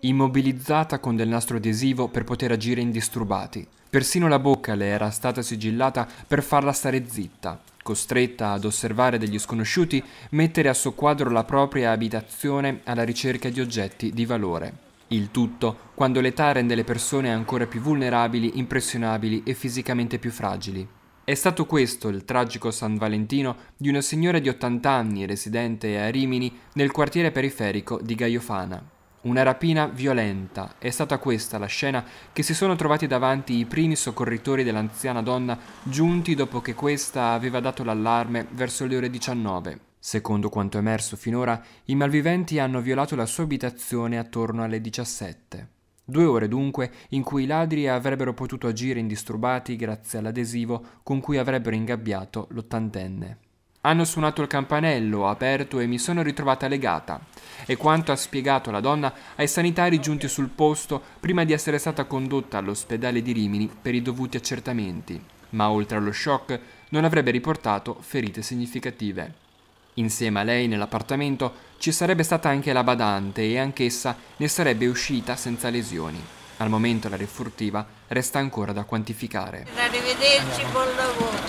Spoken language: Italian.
immobilizzata con del nastro adesivo per poter agire indisturbati. Persino la bocca le era stata sigillata per farla stare zitta, costretta ad osservare degli sconosciuti mettere a soqquadro la propria abitazione alla ricerca di oggetti di valore. Il tutto quando l'età rende le persone ancora più vulnerabili, impressionabili e fisicamente più fragili. È stato questo il tragico San Valentino di una signora di 80 anni residente a Rimini nel quartiere periferico di Gaiofana. Una rapina violenta, è stata questa la scena che si sono trovati davanti i primi soccorritori dell'anziana donna giunti dopo che questa aveva dato l'allarme verso le ore 19. Secondo quanto emerso finora, i malviventi hanno violato la sua abitazione attorno alle 17. Due ore dunque in cui i ladri avrebbero potuto agire indisturbati grazie all'adesivo con cui avrebbero ingabbiato l'ottantenne. Hanno suonato il campanello, aperto e mi sono ritrovata legata, è quanto ha spiegato la donna ai sanitari giunti sul posto prima di essere stata condotta all'ospedale di Rimini per i dovuti accertamenti, ma oltre allo shock non avrebbe riportato ferite significative. Insieme a lei nell'appartamento ci sarebbe stata anche la badante e anch'essa ne sarebbe uscita senza lesioni. Al momento la refurtiva resta ancora da quantificare. Arrivederci, buon lavoro.